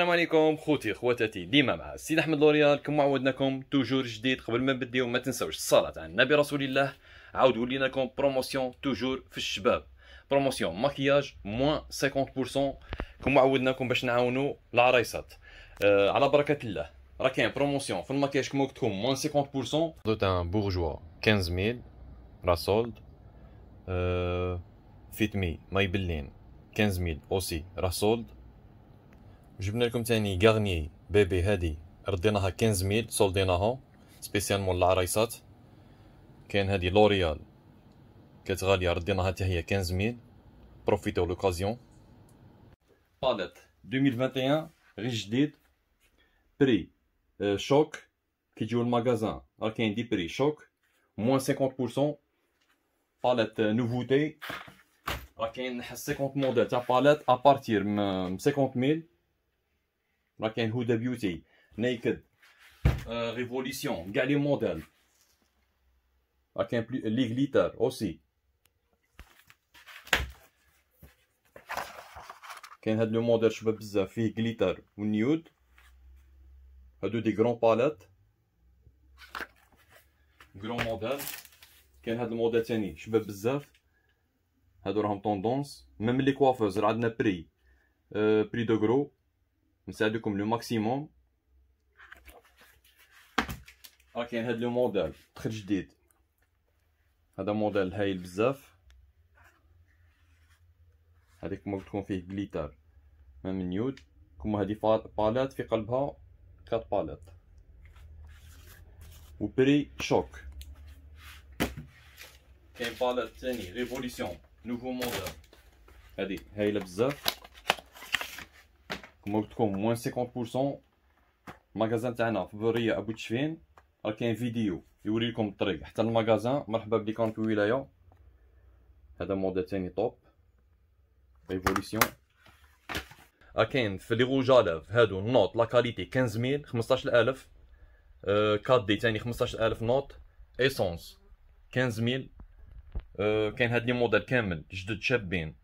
السلام عليكم خوتي خواتاتي ديما مع السيد احمد لوريال كما عودناكم توجور جديد قبل ما نبداو ما تنساوش الصلاه على النبي رسول الله عاودوا لينا وليناكم بروموسيون توجور في الشباب بروموسيون ماكياج موان 50% كما عودناكم باش نعاونوا العرايسات آه على بركه الله راه كاين بروموسيون في الماكياج كما قلت لكم موان 50% دوت ان بورجوا 15000 راسولد آه مي ما يبلين 15000 اوسي راسولد جبنا لكم تاني غارني بيبي هادي رديناها 15 ميل سولديناها سبيسيالمون العرايسات كاين هادي لوريال كانت غاليه رديناها حتى هي 15 ميل بروفيتو لوكازيون باليت 2021 غير جديد بري شوك كي تجيو المغازان راه كاين دي بري شوك موان 50% باليت نوفوتي راه كاين 50 موديل تاع باليت ابارتير من 50 ميل راك هدى بيوتي نيكد ريفوليسيون كاع لي موديل راك لي غليتر اوسي كاين هاد لو موديل شباب بزاف فيه غليتر ونيود هادو دي غران باليت غران موديل كاين هاد الموديل تاني شباب بزاف هادو راهم طوندونس ميم لي كوافوز عندنا بري أه بري دو غرو نساعدكم لو ماكسيموم راه كاين هاد لو موديل دخل جديد هذا موديل هايل بزاف هذيك كما قلت فيه جليتر مام نيود كما هادي بالات في قلبها كات بالات وبري شوك كاين بالات ثاني ريفوليسيون نوفو موديل هادي هايله بزاف كما قلت لكم موان 50% المغازان تاعنا في بريه ابو تشفين راه كاين فيديو يوري لكم الطريق حتى المغازان مرحبا بكم في الولايه هذا موديل ثاني طوب ايفوليسيون راه كاين في لي الاف هادو النوط لا كاليتي 15000 15000 أه كادي ثاني 15000 نوط ايسونس 15000 أه كاين هاد لي موديل كامل جدد شابين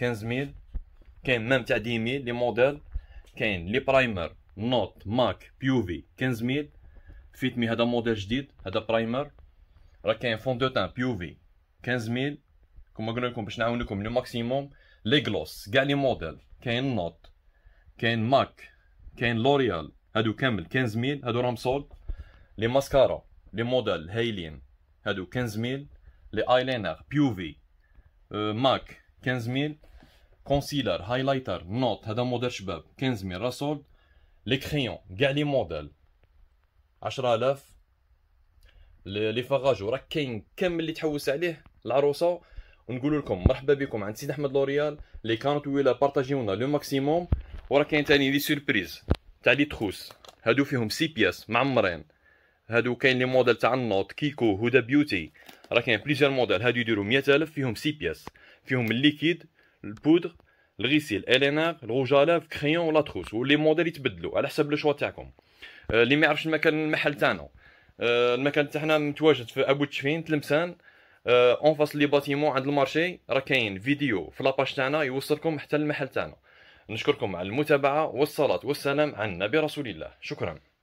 15000 كاين مام تاع ميل لي موديل كاين لي برايمر نوت ماك بيوفي 15000 فيتمي هذا موديل جديد هذا برايمر راه كاين فون دو تان بيوفي 15000 كما قلنا لكم باش نعاونكم لو ماكسيموم لي غلوس كاع لي موديل كاين نوت كاين ماك كاين لوريال هادو كامل 15000 هادو راهم سولد لي ماسكارا لي موديل هايلين هادو 15000 لي ايلاينر بيوفي آه، ماك 15000 كونسيلر هايلايتر نوت هذا موديل شباب 15000 راسول لي كريون كاع لي موديل 10000 لي فاغاجو راه كاين كامل اللي تحوس عليه العروسه ونقول لكم مرحبا بكم عند سيد احمد لوريال لي كانت ويلا بارطاجيونا لو ماكسيموم وراه كاين تاني لي سيربريز تاع لي تخوس هادو فيهم سي بياس معمرين هادو كاين لي موديل تاع النوت كيكو هدى بيوتي راه كاين بليزير موديل هادو يديروا 100000 فيهم سي بياس فيهم الليكيد البودر الغسيل الينار الغجاله في كريون ولا تروس ولي موديل يتبدلوا على حسب لو شوا تاعكم اللي ما يعرفش المكان المحل تاعنا المكان تاعنا متواجد في ابو تشفين تلمسان اون فاس لي باتيمون عند المارشي راه كاين فيديو في لاباج تاعنا يوصلكم حتى المحل تاعنا نشكركم على المتابعه والصلاه والسلام على النبي رسول الله شكرا